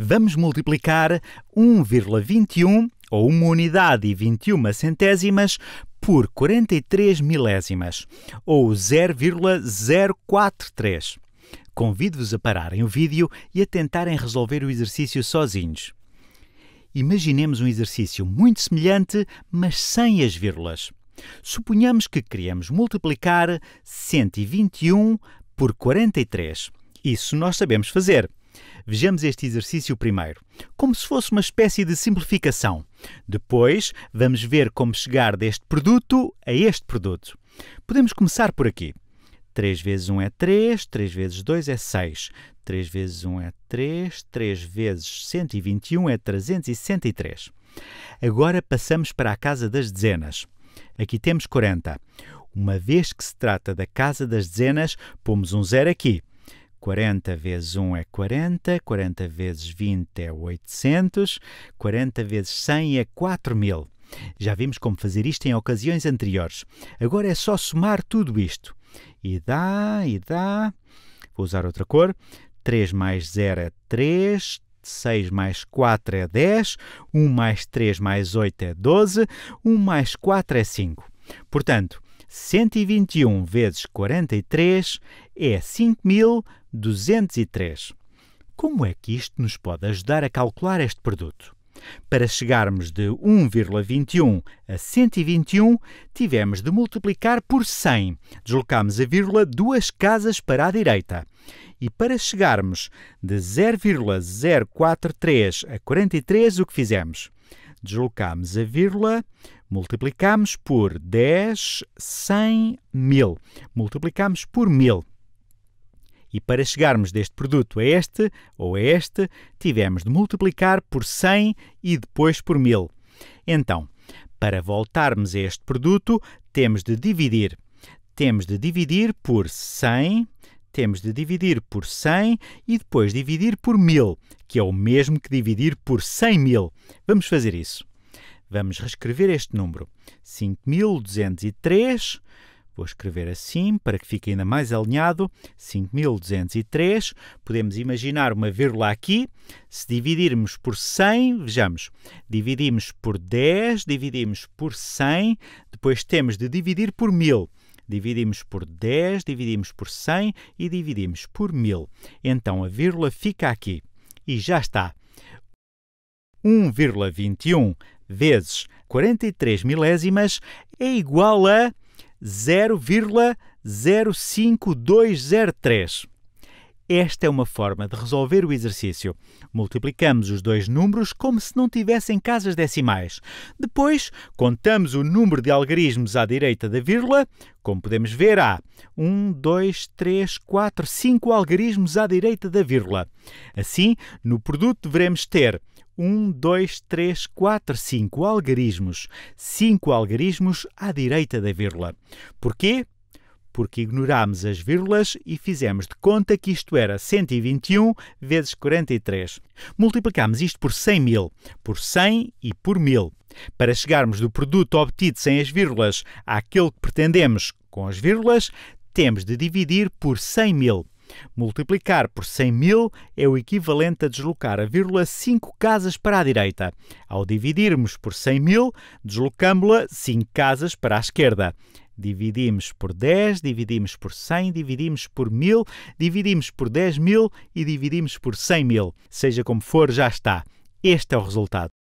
Vamos multiplicar 1,21 ou uma unidade e 21 centésimas por 43 milésimas, ou 0,043. Convido-vos a pararem o vídeo e a tentarem resolver o exercício sozinhos. Imaginemos um exercício muito semelhante, mas sem as vírgulas. Suponhamos que queremos multiplicar 121 por 43. Isso nós sabemos fazer. Vejamos este exercício primeiro, como se fosse uma espécie de simplificação. Depois, vamos ver como chegar deste produto a este produto. Podemos começar por aqui. 3 vezes 1 é 3, 3 vezes 2 é 6, 3 vezes 1 é 3, 3 vezes 121 é 363. Agora passamos para a casa das dezenas. Aqui temos 40. Uma vez que se trata da casa das dezenas, pomos um zero aqui. 40 vezes 1 é 40, 40 vezes 20 é 800, 40 vezes 100 é 4000. Já vimos como fazer isto em ocasiões anteriores. Agora é só somar tudo isto. E dá, e dá. Vou usar outra cor. 3 mais 0 é 3, 6 mais 4 é 10, 1 mais 3 mais 8 é 12, 1 mais 4 é 5. Portanto, 121 vezes 43 é 5203. Como é que isto nos pode ajudar a calcular este produto? Para chegarmos de 1,21 a 121, tivemos de multiplicar por 100. Deslocámos a vírgula duas casas para a direita. E para chegarmos de 0,043 a 43, o que fizemos? deslocamos a vírgula, multiplicamos por 10, 100, 1000. Multiplicamos por 1000. E para chegarmos deste produto a este ou a este, tivemos de multiplicar por 100 e depois por 1000. Então, para voltarmos a este produto, temos de dividir. Temos de dividir por 100 temos de dividir por 100 e depois dividir por 1000, que é o mesmo que dividir por 100 mil. Vamos fazer isso. Vamos reescrever este número. 5203. Vou escrever assim para que fique ainda mais alinhado. 5203. Podemos imaginar uma vírgula aqui. Se dividirmos por 100, vejamos, dividimos por 10, dividimos por 100, depois temos de dividir por 1000. Dividimos por 10, dividimos por 100 e dividimos por 1000. Então a vírgula fica aqui. E já está. 1,21 vezes 43 milésimas é igual a 0,05203. Esta é uma forma de resolver o exercício. Multiplicamos os dois números como se não tivessem casas decimais. Depois, contamos o número de algarismos à direita da vírgula. Como podemos ver, há 1, 2, 3, 4, 5 algarismos à direita da vírgula. Assim, no produto devemos ter 1, 2, 3, 4, 5 algarismos. 5 algarismos à direita da vírgula. Porquê? porque ignorámos as vírgulas e fizemos de conta que isto era 121 vezes 43. Multiplicámos isto por 100 mil, por 100 e por 1000. Para chegarmos do produto obtido sem as vírgulas àquele que pretendemos com as vírgulas, temos de dividir por 100 mil. Multiplicar por 100 mil é o equivalente a deslocar a vírgula 5 casas para a direita. Ao dividirmos por 100 mil, deslocamos-la 5 casas para a esquerda. Dividimos por 10, dividimos por 100, dividimos por 1000, dividimos por 10 mil e dividimos por 100 mil. Seja como for, já está. Este é o resultado.